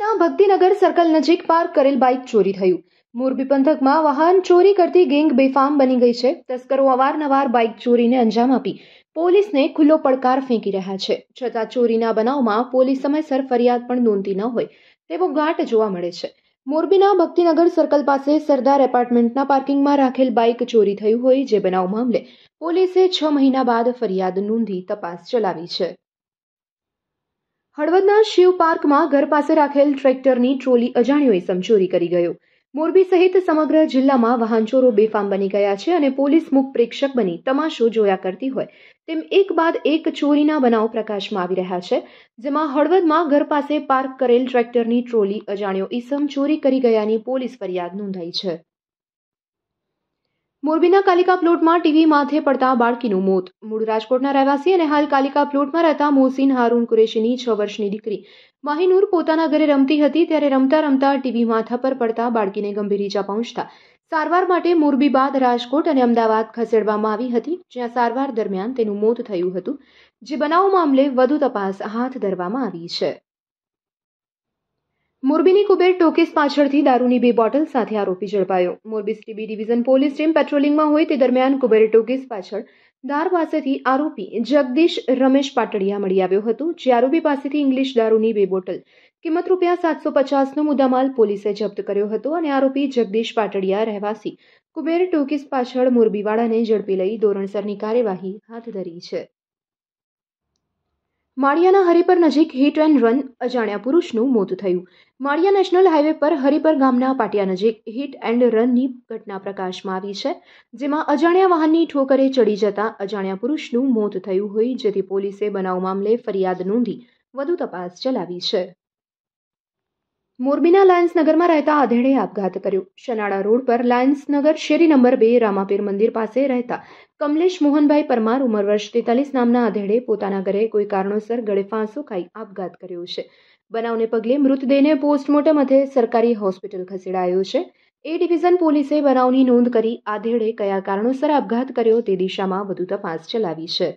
ના ભક્તિનગર સર્કલ નજીક પાર્ક કરેલ બાઇક ચોરી થયું મોરબી પંથકમાં વાહન ચોરી કરતી ગેંગ બેફામ બની ગઈ છે તસ્કરો અવારનવાર બાઇક ચોરીને અંજામ આપી પોલીસને ખુલ્લો પડકાર ફેંકી રહ્યા છે છતાં ચોરીના બનાવમાં પોલીસ સમયસર ફરિયાદ પણ નોંધી ન હોય તેવો ઘાટ જોવા મળે છે મોરબીના ભક્તિનગર સર્કલ પાસે સરદાર એપાર્ટમેન્ટના પાર્કિંગમાં રાખેલ બાઇક ચોરી થયું હોય જે બનાવ મામલે પોલીસે છ મહિના બાદ ફરિયાદ નોંધી તપાસ ચલાવી છે હળવદના શિવ પાર્કમાં ઘર પાસે રાખેલ ટ્રેક્ટરની ટ્રોલી અજાણ્યોએ સમચોરી કરી ગયો મોરબી સહિત સમગ્ર જિલ્લામાં વાહનચોરો બેફામ બની ગયા છે અને પોલીસ મુખ પ્રેક્ષક બની તમાશો જોયા કરતી હોય તેમ એક બાદ એક ચોરીના બનાવ પ્રકાશમાં આવી રહ્યા છે જેમાં હળવદમાં ઘર પાસે પાર્ક કરેલ ટ્રેક્ટરની ટ્રોલી અજાણ્યો ઈસમ ચોરી કરી ગયાની પોલીસ ફરિયાદ નોંધાઈ છે મોરબીના કાલિકા પ્લોટમાં ટીવી માથે પડતા બાળકીનું મોત મૂળ રાજકોટના રહેવાસી અને હાલ કાલિકા પ્લોટમાં રહેતા મોહસિન હારૂન કુરેશીની છ વર્ષની દીકરી માહિનૂર પોતાના ઘરે રમતી હતી ત્યારે રમતા રમતા ટીવી માથા પર પડતા બાળકીને ગંભીર ઈજા પહોંચતા સારવાર માટે મોરબી બાદ રાજકોટ અને અમદાવાદ ખસેડવામાં આવી હતી જ્યાં સારવાર દરમિયાન તેનું મોત થયું હતું જે બનાવ મામલે વધુ તપાસ હાથ ધરવામાં આવી છે મોરબીની કુબેર ટોકીસ પાછળથી દારૂની બે બોટલ સાથે આરોપી ઝડપાયો Morbi CB division police team પેટ્રોલિંગમાં હોય તે દરમિયાન કુબેર ટોકીસ પાછળ દાર પાસેથી આરોપી જગદીશ રમેશ પાટડિયા મળી આવ્યો હતો જે આરોપી પાસેથી ઇંગ્લિશ દારૂની બે બોટલ કિંમત રૂપિયા સાતસો પચાસનો મુદ્દામાલ પોલીસે જપ્ત કર્યો હતો અને આરોપી જગદીશ પાટડિયા રહેવાસી કુબેર ટોકીસ પાછળ મોરબીવાળાને ઝડપી લઈ ધોરણસરની કાર્યવાહી હાથ ધરી છે માળિયાના હરિપર નજીક હિટ એન્ડ રન અજાણ્યા પુરુષનું મોત થયું માળિયા નેશનલ હાઈવે પર હરિપર ગામના પાટિયા નજીક હિટ એન્ડ રનની ઘટના પ્રકાશમાં આવી છે જેમાં અજાણ્યા વાહનની ઠોકરે ચડી જતા અજાણ્યા પુરુષનું મોત થયું હોય જેથી પોલીસે બનાવ મામલે ફરિયાદ નોંધી વધુ તપાસ ચલાવી છે મોરબીના લાયન્સનગરમાં રહેતા આધેડે આપઘાત કર્યો શનાળા રોડ પર લાયન્સનગર શેરી નંબર બે રામાપીર મંદિર પાસે રહેતા કમલેશ મોહનભાઈ પરમાર ઉંમર વર્ષ તેતાલીસ નામના આધેડે પોતાના ઘરે કોઈ કારણોસર ગળે ફાંસો ખાઈ આપઘાત કર્યો છે બનાવને પગલે મૃતદેહને પોસ્ટમોર્ટમ અર્થે સરકારી હોસ્પિટલ ખસેડાયો છે એ ડિવિઝન પોલીસે બનાવની નોંધ કરી આધેડે કયા કારણોસર આપઘાત કર્યો તે દિશામાં વધુ તપાસ ચલાવી છે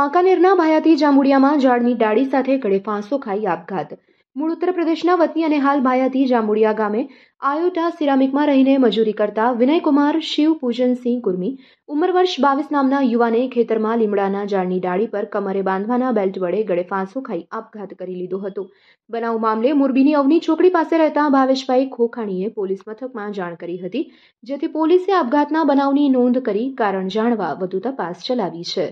વાંકાનેરના ભાયાતી જાંબુડિયામાં ઝાડની ડાળી સાથે ગળે ફાંસો ખાઈ આપઘાત મૂળ ઉત્તર પ્રદેશના વતની અને હાલ ભાયાથી જાંબુડિયા ગામે આયોટા સિરામિકમાં રહીને મજૂરી કરતા વિનયકુમાર શિવ પૂજનસિંહ કુર્મી ઉંમર વર્ષ બાવીસ નામના યુવાને ખેતરમાં લીમડાના ઝાડની ડાળી પર કમરે બાંધવાના બેલ્ટ વડે ગળે ફાંસો ખાઈ આપઘાત કરી લીધો હતો બનાવ મામલે મોરબીની અવની છોકડી પાસે રહેતા ભાવેશભાઈ ખોખાણીએ પોલીસ મથકમાં જાણ કરી હતી જેથી પોલીસે આપઘાતના બનાવની નોંધ કરી કારણ જાણવા વધુ તપાસ ચલાવી છે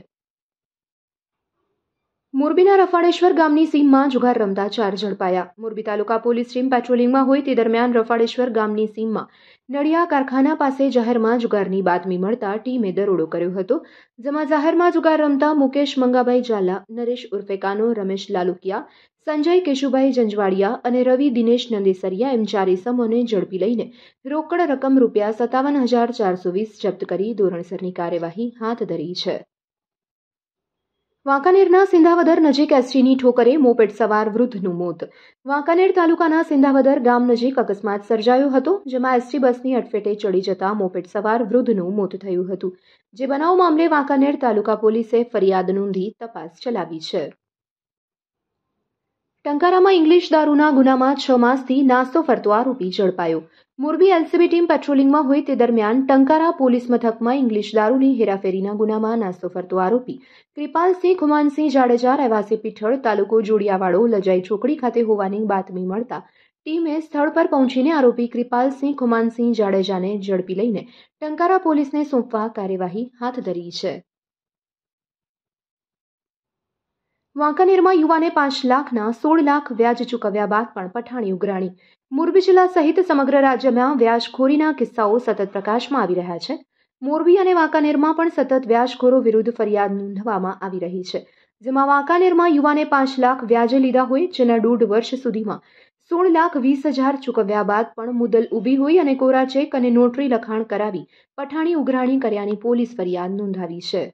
મોરબીના રફાળેશ્વર ગામની સીમમાં જુગાર રમતા ચાર ઝડપાયા મોરબી તાલુકા પોલીસ ટીમ પેટ્રોલિંગમાં હોય તે દરમિયાન રફાળેશ્વર ગામની સીમમાં નડિયા કારખાના પાસે જાહેરમાં જુગારની બાતમી મળતા ટીમે દરોડો કર્યો હતો જેમાં જાહેરમાં જુગાર રમતા મુકેશ મંગાભાઈ ઝાલા નરેશ ઉર્ફે કાનો રમેશ લાલુકિયા સંજય કેશુભાઈ જંજવાડિયા અને રવિ દિનેશ નંદેસરિયા એમ ચારે સમોને ઝડપી લઈને રોકડ રકમ રૂપિયા સત્તાવન હજાર ચારસો વીસ જપ્ત કરી ધોરણસરની કાર્યવાહી હાથ ધરી છે વાંકાનેરના સિંધાવદર નજીક એસટીની ઠોકરે મોપેડ સવાર વૃદ્ધનું મોત વાંકાનેર તાલુકાના સિંધાવદર ગામ નજીક અકસ્માત સર્જાયો હતો જેમાં એસટી બસની અટફેટે ચડી જતા મોપેડ સવાર વૃદ્ધનું મોત થયું હતું જે બનાવ મામલે વાંકાનેર તાલુકા પોલીસે ફરિયાદ નોંધી તપાસ ચલાવી છે ટંકારામાં ઇંગ્લિશ દારૂના ગુનામાં છ માસથી નાસ્તો ફરતો આરોપી ઝડપાયો મોરબી એલસીબી ટીમ પેટ્રોલિંગમાં હોય તે દરમિયાન ટંકારા પોલીસ મથકમાં ઇંગ્લિશ દારૂની હેરાફેરીના ગુનામાં નાસ્તો ફરતો આરોપી કૃપાલસિંહ ખુમાનસિંહ જાડેજા રહેવાસી પીઠળ તાલુકો જોડિયાવાડો લજાઈ ચોકડી ખાતે હોવાની બાતમી મળતા ટીમે સ્થળ પર પહોંચીને આરોપી કૃપાલસિંહ ખુમાનસિંહ જાડેજાને ઝડપી લઈને ટંકારા પોલીસને સોંપવા કાર્યવાહી હાથ ધરી છે વાંકાનેરમાં યુવાને પાંચ લાખના સોળ લાખ વ્યાજ ચૂકવ્યા બાદ પણ પઠાણી ઉઘરાણી મોરબી જિલ્લા સહિત સમગ્ર રાજ્યમાં વ્યાજખોરીના કિસ્સાઓ સતત પ્રકાશમાં આવી રહ્યા છે મોરબી અને વાંકાનેરમાં પણ સતત વ્યાજખોરો વિરુદ્ધ ફરિયાદ નોંધવામાં આવી રહી છે જેમાં વાંકાનેરમાં યુવાને પાંચ લાખ વ્યાજે લીધા હોય જેના દોઢ વર્ષ સુધીમાં સોળ લાખ વીસ હજાર ચૂકવ્યા બાદ પણ મુદ્દલ ઊભી હોય અને કોરા ચેક અને નોટરી લખાણ કરાવી પઠાણી ઉઘરાણી કર્યાની પોલીસ ફરિયાદ નોંધાવી છે